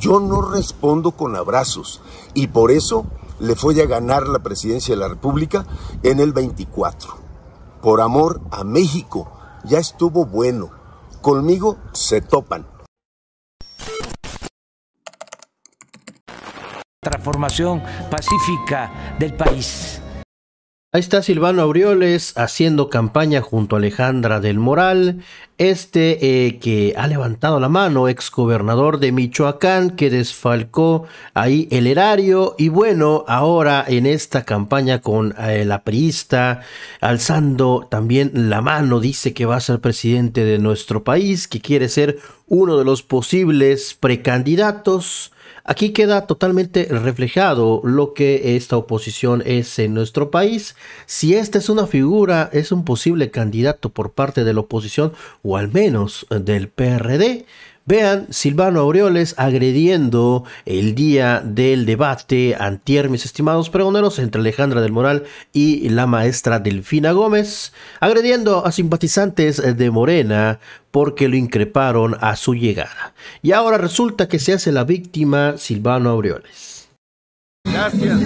Yo no respondo con abrazos y por eso le fui a ganar la presidencia de la República en el 24. Por amor a México, ya estuvo bueno. Conmigo se topan. Transformación pacífica del país. Ahí está Silvano Aureoles haciendo campaña junto a Alejandra del Moral, este eh, que ha levantado la mano, ex gobernador de Michoacán, que desfalcó ahí el erario. Y bueno, ahora en esta campaña con el eh, la priista, alzando también la mano, dice que va a ser presidente de nuestro país, que quiere ser uno de los posibles precandidatos Aquí queda totalmente reflejado lo que esta oposición es en nuestro país. Si esta es una figura, es un posible candidato por parte de la oposición o al menos del PRD, Vean Silvano Aureoles agrediendo el día del debate antier, mis estimados pregoneros, entre Alejandra del Moral y la maestra Delfina Gómez, agrediendo a simpatizantes de Morena porque lo increparon a su llegada. Y ahora resulta que se hace la víctima Silvano Aureoles. Gracias.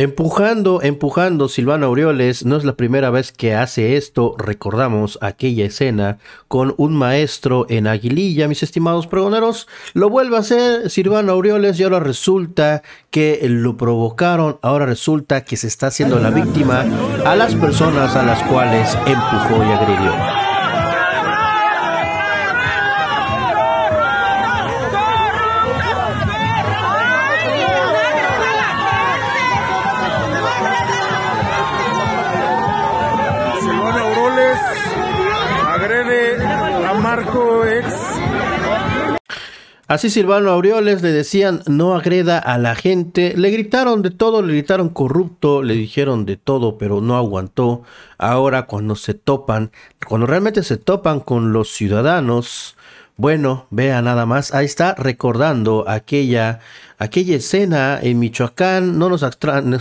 Empujando, empujando, Silvano Aureoles no es la primera vez que hace esto. Recordamos aquella escena con un maestro en Aguililla, mis estimados pregoneros. Lo vuelve a hacer Silvano Aureoles y ahora resulta que lo provocaron. Ahora resulta que se está haciendo la víctima a las personas a las cuales empujó y agredió. Así Silvano Aureoles le decían no agreda a la gente, le gritaron de todo, le gritaron corrupto, le dijeron de todo, pero no aguantó. Ahora cuando se topan, cuando realmente se topan con los ciudadanos, bueno, vean nada más, ahí está recordando aquella, aquella escena en Michoacán, no nos,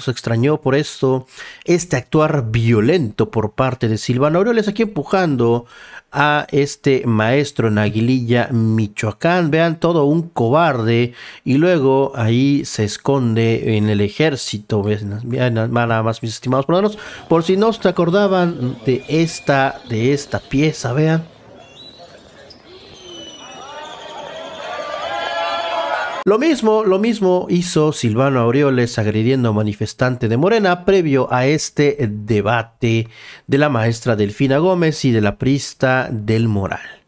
extrañó por esto, este actuar violento por parte de Silvano Aureoles aquí empujando a este maestro en Aguililla, Michoacán, vean todo un cobarde y luego ahí se esconde en el ejército, vean nada más mis estimados hermanos, por si no se acordaban de esta, de esta pieza, vean. Lo mismo, lo mismo hizo Silvano Aureoles agrediendo a manifestante de Morena previo a este debate de la maestra Delfina Gómez y de la prista del Moral.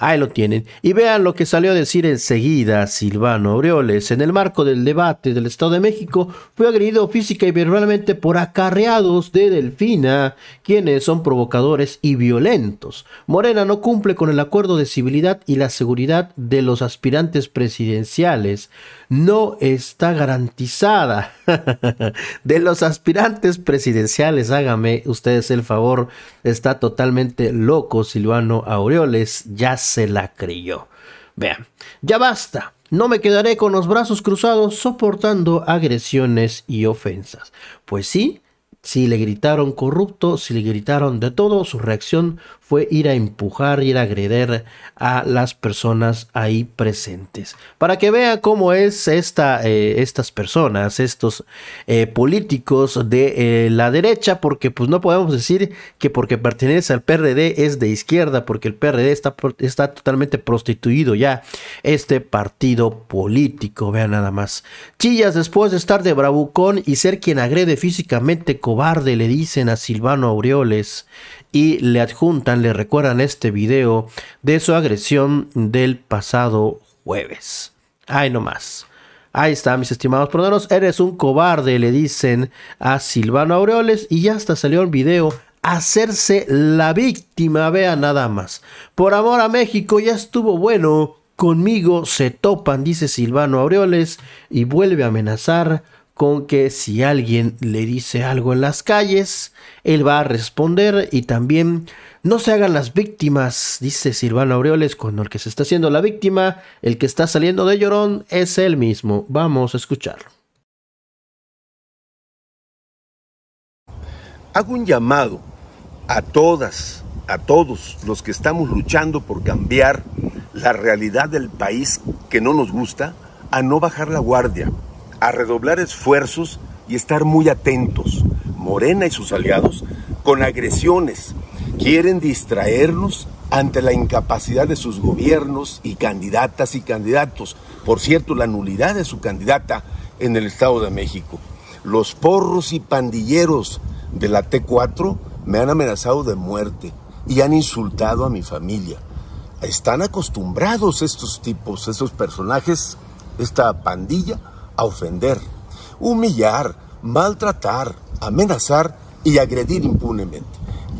Ahí lo tienen. Y vean lo que salió a decir enseguida Silvano Aureoles. En el marco del debate del Estado de México, fue agredido física y verbalmente por acarreados de Delfina, quienes son provocadores y violentos. Morena no cumple con el acuerdo de civilidad y la seguridad de los aspirantes presidenciales. No está garantizada. de los aspirantes presidenciales, hágame ustedes el favor. Está totalmente loco Silvano Aureoles. Ya se la creyó. Vean, ya basta. No me quedaré con los brazos cruzados soportando agresiones y ofensas. Pues sí, si le gritaron corrupto, si le gritaron de todo, su reacción fue ir a empujar, ir a agreder a las personas ahí presentes. Para que vea cómo es esta, eh, estas personas, estos eh, políticos de eh, la derecha, porque pues no podemos decir que porque pertenece al PRD es de izquierda, porque el PRD está, está totalmente prostituido ya este partido político. Vean nada más. Chillas después de estar de bravucón y ser quien agrede físicamente con cobarde, le dicen a Silvano Aureoles y le adjuntan, le recuerdan este video de su agresión del pasado jueves. Ay, no más. Ahí está, mis estimados perdónos, Eres un cobarde, le dicen a Silvano Aureoles y ya hasta salió el video hacerse la víctima, vea nada más. Por amor a México ya estuvo bueno, conmigo se topan, dice Silvano Aureoles, y vuelve a amenazar con que si alguien le dice algo en las calles, él va a responder y también no se hagan las víctimas, dice Silvano Aureoles, cuando el que se está haciendo la víctima, el que está saliendo de llorón, es él mismo. Vamos a escucharlo. Hago un llamado a todas, a todos los que estamos luchando por cambiar la realidad del país que no nos gusta, a no bajar la guardia a redoblar esfuerzos y estar muy atentos, Morena y sus aliados, con agresiones. Quieren distraernos ante la incapacidad de sus gobiernos y candidatas y candidatos. Por cierto, la nulidad de su candidata en el Estado de México. Los porros y pandilleros de la T4 me han amenazado de muerte y han insultado a mi familia. Están acostumbrados estos tipos, estos personajes, esta pandilla, a ofender, humillar, maltratar, amenazar y agredir impunemente.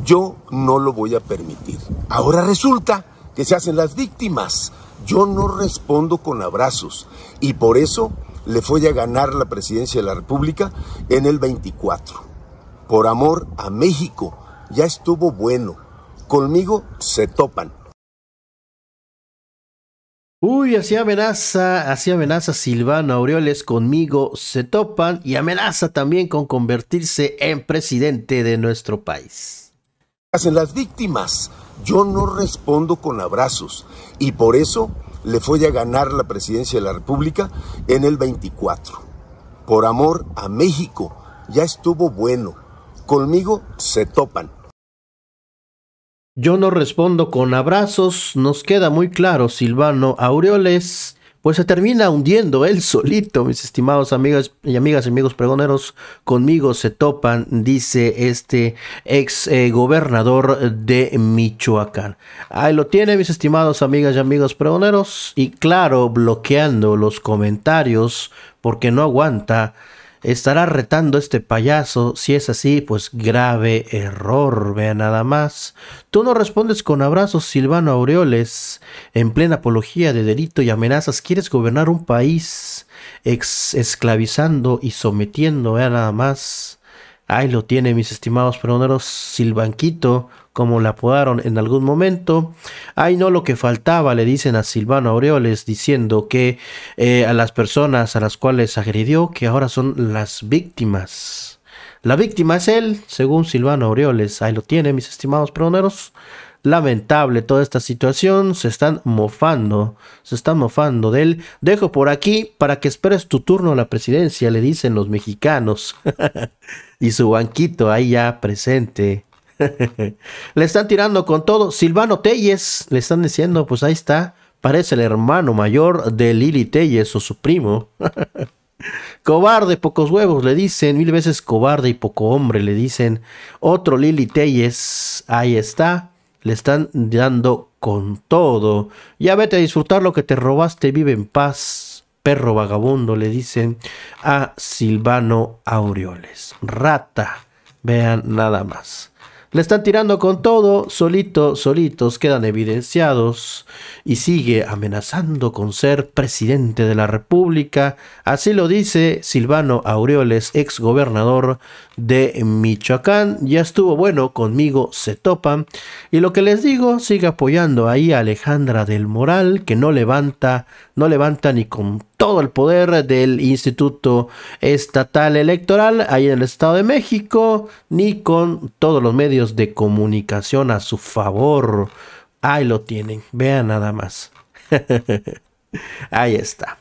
Yo no lo voy a permitir. Ahora resulta que se hacen las víctimas. Yo no respondo con abrazos y por eso le voy a ganar la presidencia de la República en el 24. Por amor a México, ya estuvo bueno. Conmigo se topan. Uy, así amenaza, así amenaza Silvano Aureoles conmigo, se topan y amenaza también con convertirse en presidente de nuestro país. Hacen las víctimas. Yo no respondo con abrazos y por eso le fue a ganar la presidencia de la República en el 24. Por amor a México, ya estuvo bueno. Conmigo se topan. Yo no respondo con abrazos, nos queda muy claro, Silvano Aureoles. Pues se termina hundiendo él solito, mis estimados amigas y amigas y amigos pregoneros. Conmigo se topan, dice este ex eh, gobernador de Michoacán. Ahí lo tiene, mis estimados amigas y amigos pregoneros. Y claro, bloqueando los comentarios porque no aguanta estará retando este payaso. Si es así, pues grave error, vea nada más. Tú no respondes con abrazos, Silvano Aureoles. En plena apología de delito y amenazas, quieres gobernar un país esclavizando y sometiendo, vea nada más. Ahí lo tiene, mis estimados peroneros, Silvanquito, como la apodaron en algún momento. Ahí no lo que faltaba, le dicen a Silvano Aureoles, diciendo que eh, a las personas a las cuales agredió, que ahora son las víctimas. La víctima es él, según Silvano Aureoles. Ahí lo tiene, mis estimados peroneros lamentable toda esta situación. Se están mofando, se están mofando de él. Dejo por aquí para que esperes tu turno a la presidencia, le dicen los mexicanos. y su banquito ahí ya presente. le están tirando con todo. Silvano Telles, le están diciendo, pues ahí está. Parece el hermano mayor de Lili Telles o su primo. Cobarde, pocos huevos, le dicen. Mil veces cobarde y poco hombre, le dicen. Otro Lili Telles, ahí está le están dando con todo. Ya vete a disfrutar lo que te robaste, vive en paz. Perro vagabundo, le dicen a Silvano Aureoles. Rata, vean nada más. Le están tirando con todo, solito, solitos, quedan evidenciados y sigue amenazando con ser presidente de la República. Así lo dice Silvano Aureoles, ex gobernador de Michoacán. Ya estuvo bueno, conmigo se topan. Y lo que les digo, sigue apoyando ahí a Alejandra del Moral, que no levanta, no levanta ni con todo el poder del Instituto Estatal Electoral ahí en el Estado de México, ni con todos los medios de comunicación a su favor. Ahí lo tienen, vean nada más. ahí está.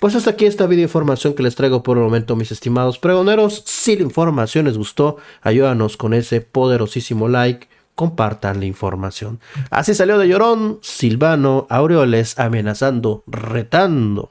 Pues hasta aquí esta video información que les traigo por el momento, mis estimados pregoneros. Si la información les gustó, ayúdanos con ese poderosísimo like compartan la información. Así salió de llorón Silvano Aureoles amenazando, retando